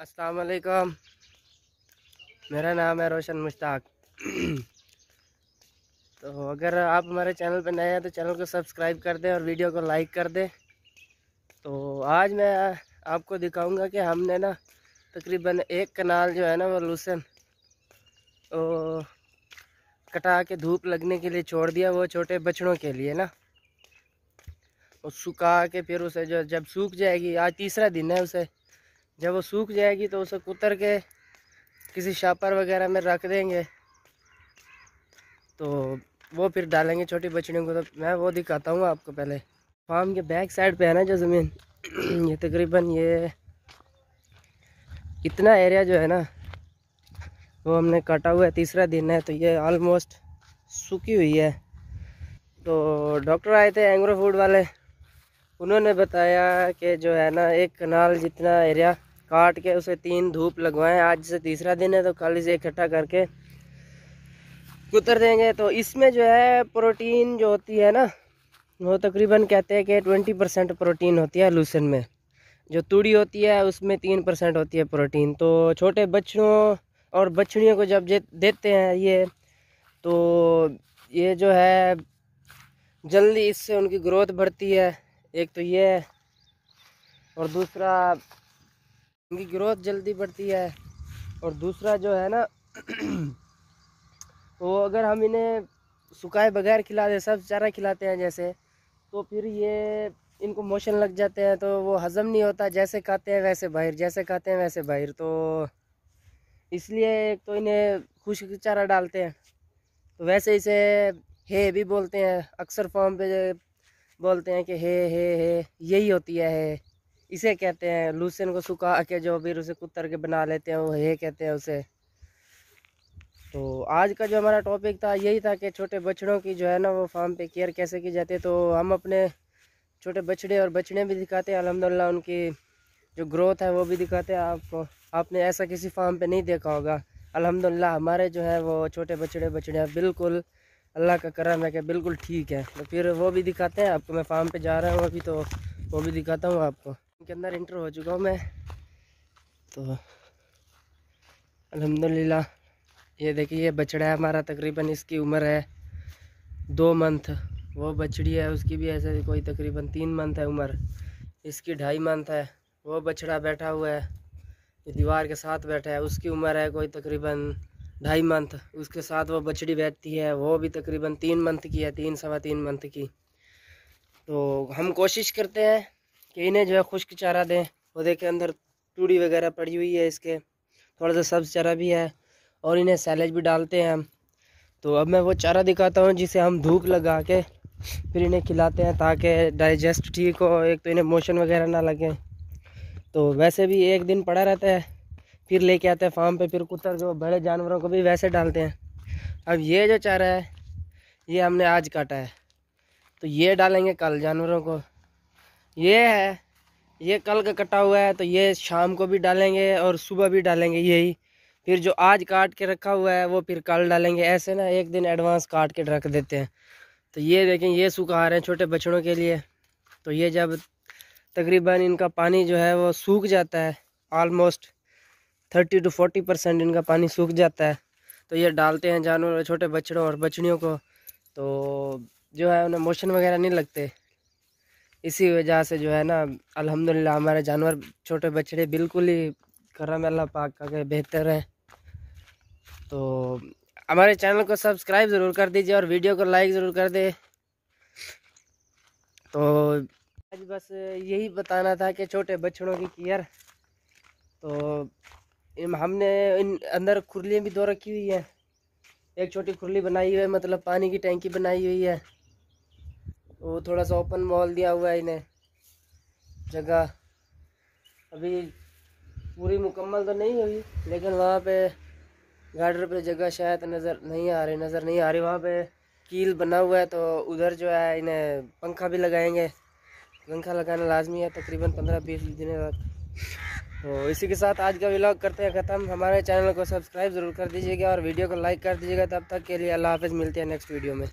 अस्सलाम मेरा नाम है रोशन मुश्ताक तो अगर आप हमारे चैनल पर नए हैं तो चैनल को सब्सक्राइब कर दें और वीडियो को लाइक कर दें तो आज मैं आपको दिखाऊंगा कि हमने ना तकरीबन एक कनाल जो है ना वो लूसन तो कटा के धूप लगने के लिए छोड़ दिया वो छोटे बछड़ों के लिए ना और सुखा के फिर उसे जो जब सूख जाएगी आज तीसरा दिन है उसे जब वो सूख जाएगी तो उसे कुतर के किसी शापर वगैरह में रख देंगे तो वो फिर डालेंगे छोटी बछड़ियों को तो मैं वो दिखाता हूँ आपको पहले फार्म के बैक साइड पे है ना जो ज़मीन ये तकरीबन ये इतना एरिया जो है ना वो हमने काटा हुआ है तीसरा दिन है तो ये ऑलमोस्ट सूखी हुई है तो डॉक्टर आए थे एंग्रो फूड वाले उन्होंने बताया कि जो है ना एक कनाल जितना एरिया काट के उसे तीन धूप लगवाए आज से तीसरा दिन है तो कल इसे इकट्ठा करके कुतर देंगे तो इसमें जो है प्रोटीन जो होती है ना वो तकरीबन कहते हैं कि ट्वेंटी परसेंट प्रोटीन होती है लूसन में जो तूड़ी होती है उसमें तीन परसेंट होती है प्रोटीन तो छोटे बच्चों और बछड़ियों को जब देते हैं ये तो ये जो है जल्दी इससे उनकी ग्रोथ बढ़ती है एक तो ये और दूसरा उनकी ग्रोथ जल्दी बढ़ती है और दूसरा जो है ना वो अगर हम इन्हें सुखाए बगैर खिला दें सब चारा खिलाते हैं जैसे तो फिर ये इनको मोशन लग जाते हैं तो वो हज़म नहीं होता जैसे खाते हैं वैसे बाहर जैसे खाते हैं वैसे बाहर तो इसलिए एक तो इन्हें खुश्क चारा डालते हैं तो वैसे इसे हे भी बोलते हैं अक्सर फॉर्म पे बोलते हैं कि हे हे हे यही होती है हे इसे कहते हैं लूसन को सुखा के जो फिर उसे कुतर के बना लेते हैं वो ये कहते हैं उसे तो आज का जो हमारा टॉपिक था यही था कि छोटे बछड़ों की जो है ना वो फार्म पे केयर कैसे की जाती है तो हम अपने छोटे बछड़े और बछड़े भी दिखाते हैं अलहमदिल्ला उनकी जो ग्रोथ है वो भी दिखाते हैं आपको आपने ऐसा किसी फार्म पर नहीं देखा होगा अलहमदिल्ला हमारे जो है वो छोटे बछड़े बछड़े हैं बिल्कुल अल्लाह का करम है कि बिल्कुल ठीक है तो फिर वो भी दिखाते हैं आपको मैं फार्म पर जा रहा हूँ अभी तो वो भी दिखाता हूँ आपको के अंदर इंटर हो चुका हूँ मैं तो अल्हम्दुलिल्लाह ये देखिए ये बछड़ा है हमारा तकरीबन इसकी उम्र है दो मंथ वो बछड़ी है उसकी भी ऐसे कोई तकरीबन तीन मंथ है उम्र इसकी ढाई मंथ है वो बछड़ा बैठा हुआ है ये दीवार के साथ बैठा है उसकी उम्र है कोई तकरीबन ढाई मंथ उसके साथ वो बछड़ी बैठती है वो भी तकरीबन तीन मंथ की है तीन सवा तीन मंथ की तो हम कोशिश करते हैं कि इन्हें जो है खुश्क चारा दें पौधे के अंदर टूड़ी वगैरह पड़ी हुई है इसके थोड़ा सा सब्ज चारा भी है और इन्हें सैलेज भी डालते हैं हम तो अब मैं वो चारा दिखाता हूँ जिसे हम धूप लगा के फिर इन्हें खिलाते हैं ताकि डाइजेस्ट ठीक हो एक तो इन्हें मोशन वगैरह ना लगे तो वैसे भी एक दिन पड़ा रहता है फिर लेके आते हैं फार्म पे फिर कुतर जो बड़े जानवरों को भी वैसे डालते हैं अब ये जो चारा है ये हमने आज काटा है तो ये डालेंगे कल जानवरों को ये है ये कल का कटा हुआ है तो ये शाम को भी डालेंगे और सुबह भी डालेंगे यही फिर जो आज काट के रखा हुआ है वो फिर कल डालेंगे ऐसे ना एक दिन एडवांस काट के रख देते हैं तो ये देखें ये सूखा रहे हैं छोटे बछड़ों के लिए तो ये जब तकरीबन इनका पानी जो है वो सूख जाता है almost thirty to forty percent इनका पानी सूख जाता है तो ये डालते हैं जानवर छोटे बछड़ों और बछड़ियों को तो जो है उन्हें मोशन वगैरह नहीं लगते इसी वजह से जो है ना अल्हम्दुलिल्लाह हमारे जानवर छोटे बछड़े बिल्कुल ही करम अल्लाह पाक का बेहतर है तो हमारे चैनल को सब्सक्राइब ज़रूर कर दीजिए और वीडियो को लाइक ज़रूर कर दे तो आज बस यही बताना था कि छोटे बछड़ों की केयर तो इन हमने इन अंदर खुरलियाँ भी दो रखी हुई है एक छोटी खुरली बनाई हुई है मतलब पानी की टैंकी बनाई हुई है वो थोड़ा सा ओपन मॉल दिया हुआ है इन्हें जगह अभी पूरी मुकम्मल तो नहीं हुई लेकिन वहाँ पे गार्डर पे जगह शायद नज़र नहीं आ रही नज़र नहीं आ रही वहाँ पे कील बना हुआ है तो उधर जो है इन्हें पंखा भी लगाएंगे पंखा लगाना लाजमी है तकरीबन पंद्रह बीस दिन बाद तो इसी के साथ आज का व्लॉग करते हैं ख़त्म हमारे चैनल को सब्सक्राइब ज़रूर कर दीजिएगा और वीडियो को लाइक कर दीजिएगा तब तक के लिए अल्लाह हाफिज़ मिलते हैं नेक्स्ट वीडियो में